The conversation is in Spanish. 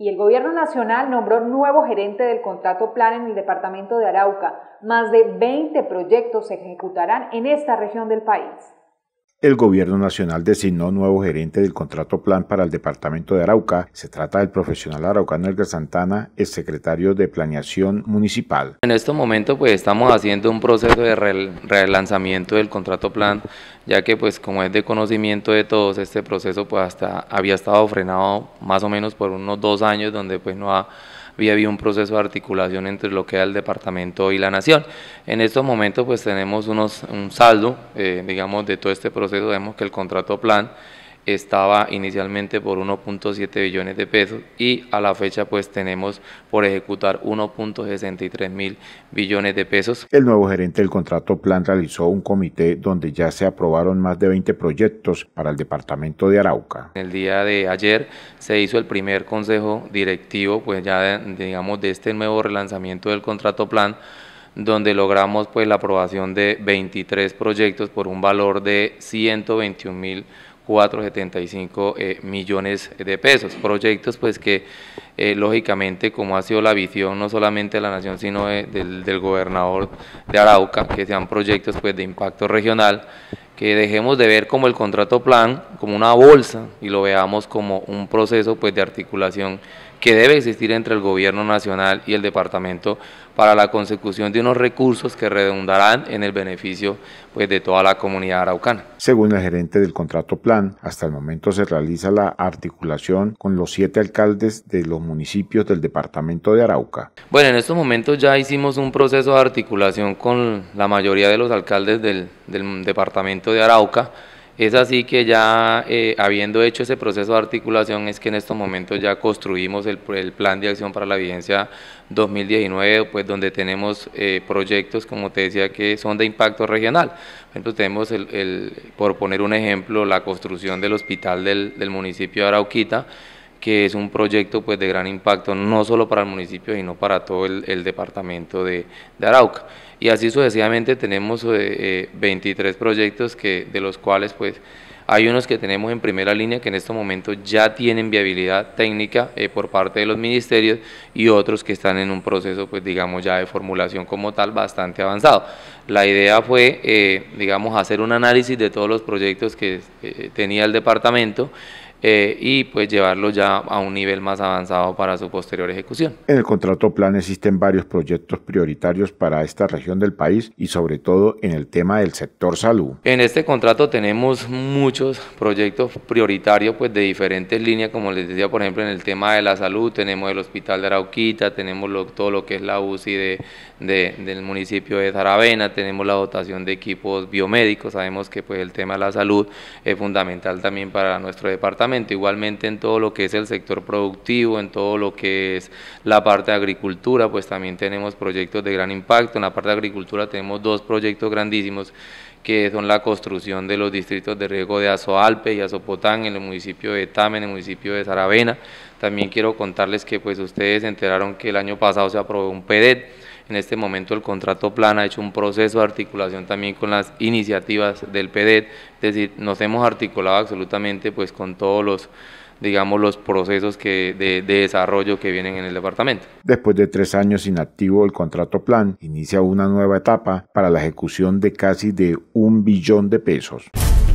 Y el gobierno nacional nombró nuevo gerente del contrato plan en el departamento de Arauca. Más de 20 proyectos se ejecutarán en esta región del país. El gobierno nacional designó nuevo gerente del contrato plan para el departamento de Arauca. Se trata del profesional araucano Edgar Santana, el secretario de Planeación Municipal. En este momento, pues estamos haciendo un proceso de relanzamiento del contrato plan, ya que pues como es de conocimiento de todos, este proceso pues hasta había estado frenado más o menos por unos dos años donde pues no ha había un proceso de articulación entre lo que era el departamento y la nación. En estos momentos pues tenemos unos, un saldo, eh, digamos, de todo este proceso, vemos que el contrato plan estaba inicialmente por 1.7 billones de pesos y a la fecha pues tenemos por ejecutar 1.63 mil billones de pesos. El nuevo gerente del contrato plan realizó un comité donde ya se aprobaron más de 20 proyectos para el departamento de Arauca. El día de ayer se hizo el primer consejo directivo pues ya digamos de este nuevo relanzamiento del contrato plan donde logramos pues la aprobación de 23 proyectos por un valor de 121 mil 475 eh, millones de pesos. Proyectos pues que eh, lógicamente como ha sido la visión no solamente de la nación sino del, del, gobernador de Arauca, que sean proyectos pues de impacto regional que dejemos de ver como el contrato plan, como una bolsa, y lo veamos como un proceso pues, de articulación que debe existir entre el gobierno nacional y el departamento para la consecución de unos recursos que redundarán en el beneficio pues, de toda la comunidad araucana. Según el gerente del contrato plan, hasta el momento se realiza la articulación con los siete alcaldes de los municipios del departamento de Arauca. Bueno, en estos momentos ya hicimos un proceso de articulación con la mayoría de los alcaldes del, del departamento de Arauca. Es así que ya eh, habiendo hecho ese proceso de articulación es que en estos momentos ya construimos el, el plan de acción para la vigencia 2019, pues donde tenemos eh, proyectos, como te decía, que son de impacto regional. entonces tenemos, el, por poner un ejemplo, la construcción del hospital del, del municipio de Arauquita, que es un proyecto pues, de gran impacto, no solo para el municipio, sino para todo el, departamento de, Arauca. Y así sucesivamente tenemos 23 eh, eh, proyectos que, de los cuales pues, hay unos que tenemos en primera línea que en este momento ya tienen viabilidad técnica eh, por parte de los ministerios y otros que están en un proceso, pues digamos, ya de formulación como tal bastante avanzado. La idea fue, digamos, hacer un análisis de todos los proyectos que tenía el departamento eh, y pues llevarlo ya a un nivel más avanzado para su posterior ejecución. En el contrato plan existen varios proyectos prioritarios para esta región del país y sobre todo en el tema del sector salud. En este contrato tenemos muchos proyectos prioritarios pues de diferentes líneas, como les decía por ejemplo en el tema de la salud tenemos el hospital de Arauquita, tenemos todo lo que es la UCI del municipio de Zaravena, tenemos la dotación de equipos biomédicos, sabemos que pues el tema de la salud es fundamental también para nuestro departamento igualmente en todo lo que es el sector productivo, en todo lo que es la parte de agricultura, pues también tenemos proyectos de gran impacto. En la parte de agricultura tenemos dos proyectos grandísimos que son la construcción de los distritos de riego de Azoalpe y Azopotán en el municipio de Tamen, en el municipio de Saravena. También quiero contarles que pues ustedes se enteraron que el año pasado se aprobó un PEDET en este momento el contrato plan ha hecho un proceso de articulación también con las iniciativas del PEDET, es decir, nos hemos articulado absolutamente pues con todos los digamos, los procesos de, de, desarrollo que vienen en el departamento. Después de tres años inactivo, el contrato plan inicia una nueva etapa para la ejecución de casi de un billón de pesos.